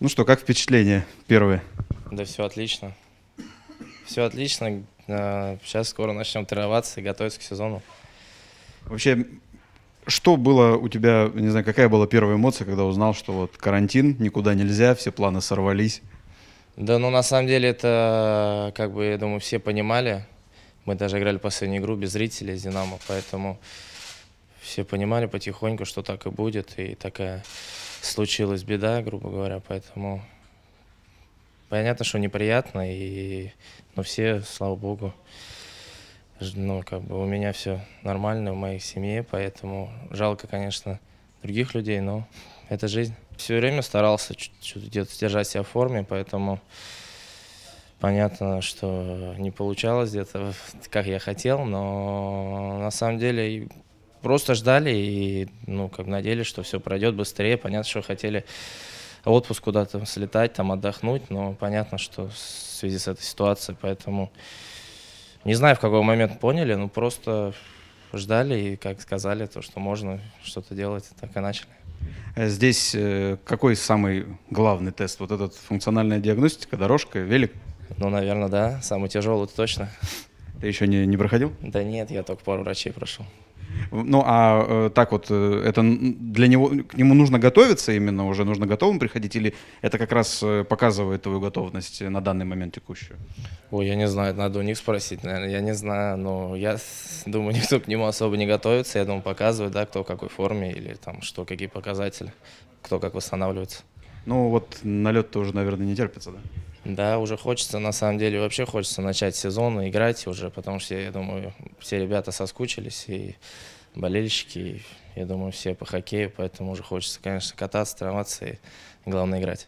Ну что, как впечатление первое? Да все отлично. Все отлично. Сейчас а, скоро начнем тренироваться и готовиться к сезону. Вообще, что было у тебя, не знаю, какая была первая эмоция, когда узнал, что вот карантин, никуда нельзя, все планы сорвались? Да, ну на самом деле это, как бы, я думаю, все понимали. Мы даже играли последнюю игру без зрителей с «Динамо», поэтому все понимали потихоньку, что так и будет, и такая случилась беда, грубо говоря, поэтому понятно, что неприятно, и но ну, все, слава богу, ну, как бы у меня все нормально, в моей семье, поэтому жалко, конечно, других людей, но это жизнь. Все время старался где-то держать себя в форме, поэтому понятно, что не получалось где-то, как я хотел, но на самом деле просто ждали и, ну, как бы надеялись, что все пройдет быстрее. Понятно, что хотели отпуск куда-то слетать, там отдохнуть, но понятно, что в связи с этой ситуацией, поэтому не знаю, в какой момент поняли, но просто ждали и, как сказали, то, что можно что-то делать, так и начали. Э, здесь э, какой самый главный тест? Вот этот функциональная диагностика, дорожка, велик? Ну, наверное, да. Самый тяжелый точно. Ты еще не, не проходил? Да нет, я только пару врачей прошел. Ну, а э, так вот, э, это для него, к нему нужно готовиться именно уже, нужно готовым приходить, или это как раз э, показывает твою готовность на данный момент текущую? Ой, я не знаю, надо у них спросить, наверное, я не знаю, но я думаю, никто к нему особо не готовится, я думаю, показывает, да, кто в какой форме или там что, какие показатели, кто как восстанавливается. Ну вот налет тоже, наверное, не терпится, да? Да, уже хочется, на самом деле, вообще хочется начать сезон и играть уже, потому что, я думаю, все ребята соскучились, и болельщики, и, я думаю, все по хоккею, поэтому уже хочется, конечно, кататься, тренироваться и, главное, играть.